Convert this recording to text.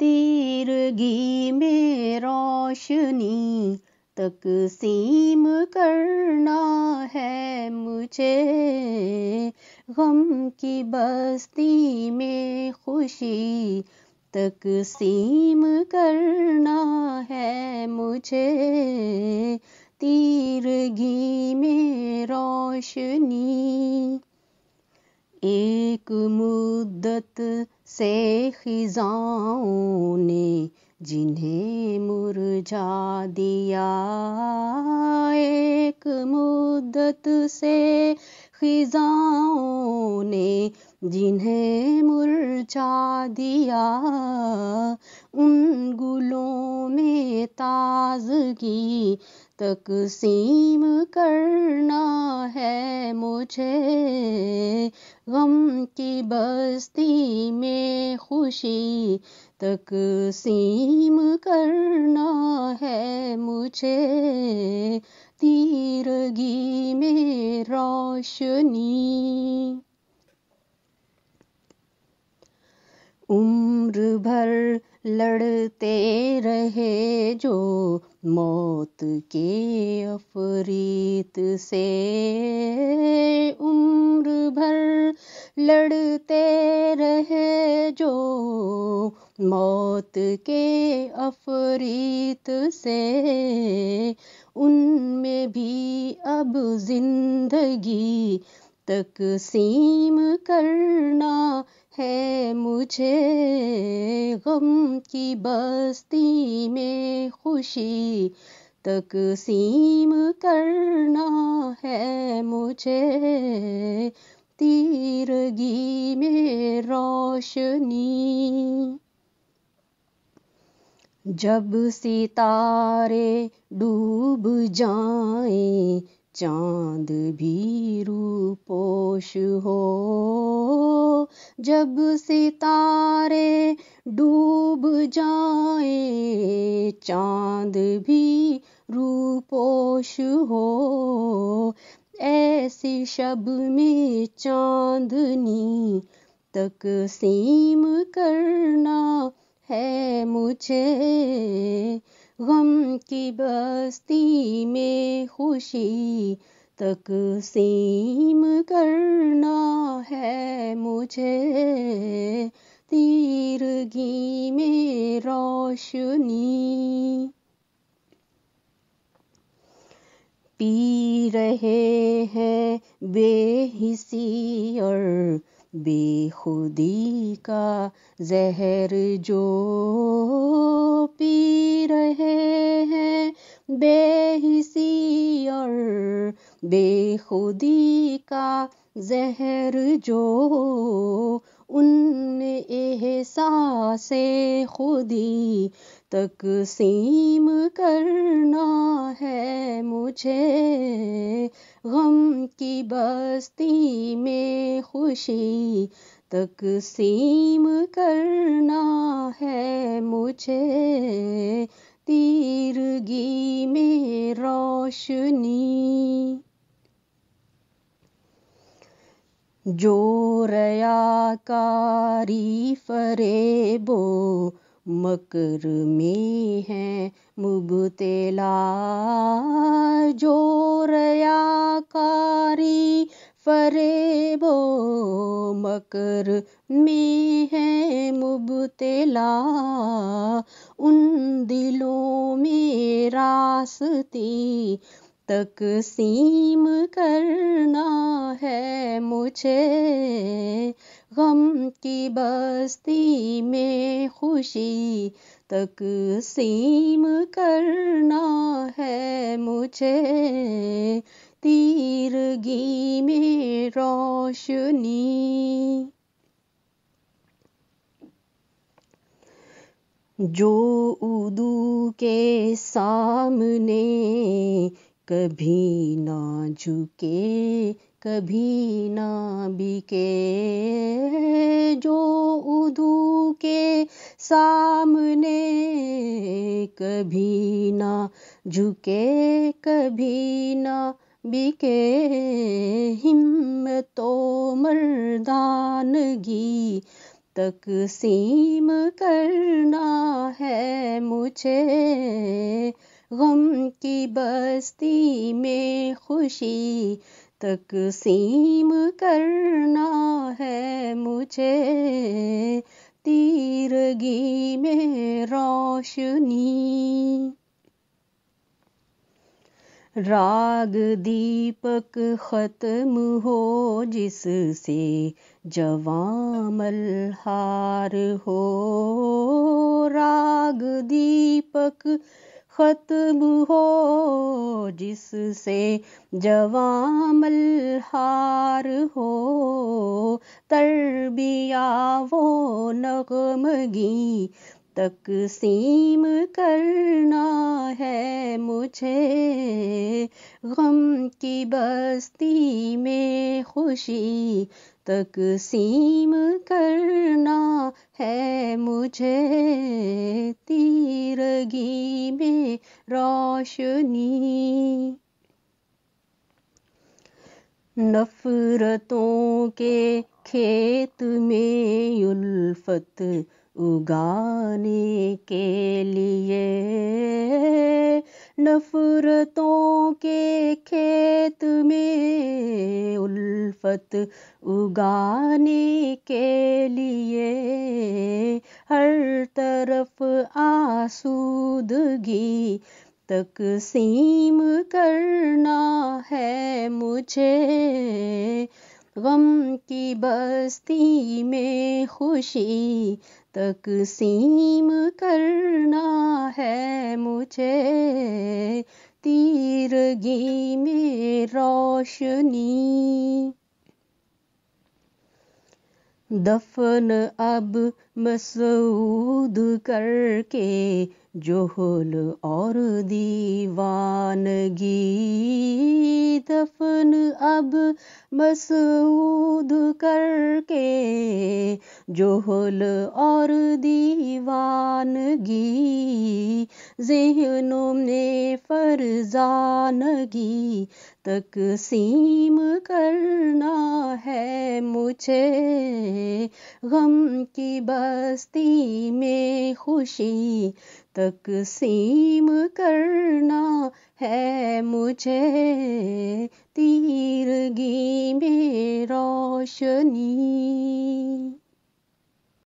तीरगी में रोशनी तक सीम करना है मुझे गम की बस्ती में खुशी तक सीम करना है मुझे तीरगी में रोशनी एक मुद्दत से खिजाओं ने जिन्हें मुरझा दिया एक मुद्दत से खिजाओं ने जिन्हें मुरझा दिया उन गुलों में ताजगी तकसीम करना है मुझे गम की बस्ती में खुशी तक सीम करना है मुझे तीरगी में रोशनी उम्र भर लड़ते रहे जो मौत के अफरीत से उम्र भर लड़ते रहे जो मौत के अफरीत से उनमें भी अब जिंदगी तक सीम करना है मुझे गम की बस्ती में खुशी तक सीम करना है मुझे तीरगी में रोशनी जब सितारे डूब जाए चांद भी रूपोश हो जब सितारे डूब जाए चांद भी रूपोश हो ऐसे शब में चांदनी तक सीम करना है मुझे गम की बस्ती में खुशी तक सीम करना है मुझे तीरगी में रोशनी पी रहे बेहिसी और बेखुदी का जहर जो पी रहे हैं बेहिसी और बेखुदी का जहर जो उन एहसास खुदी तक सीम करना है मुझे की बस्ती में खुशी तक सीम करना है मुझे तीरगी में रोशनी जो रयाकारी फरेबो मकर में है मुबतला कर में है मुबतला उन दिलों में रास्ती सीम करना है मुझे गम की बस्ती में खुशी तक सीम करना है मुझे तीरगी में रोशनी जो उदू के सामने कभी ना झुके कभी ना बिके जो उदू के सामने कभी ना झुके कभी ना बिके हिम्मत तो मर्दानगी तक सीम करना है मुझे गम की बस्ती में खुशी तक सीम करना है मुझे तीरगी में रोशनी राग दीपक खत्म हो जिससे जवामल्हार हो राग दीपक खत्म हो जिससे हार हो तरबिया वो नगमगी तक सीम करना है मुझे गम की बस्ती में खुशी तक सीम करना है मुझे तीरगी में रोशनी नफरतों के खेत में उल्फत उगाने के लिए नफरतों के खेत में उल्फत मार्फत उगाने के लिए हर तरफ आसूदगी तकसीम करना है मुझे गम की बस्ती में खुशी तकसीम करना है मुझे तीरगी में रोशनी दफन अब मसूद करके जोहल और दीवानगी दफन अब मसूद करके जोहल और दीवानगी जहनों में फरजानगी तक सीम करना है मुझे गम की बस्ती में खुशी तक सीम करना है मुझे तीरगी में रोशनी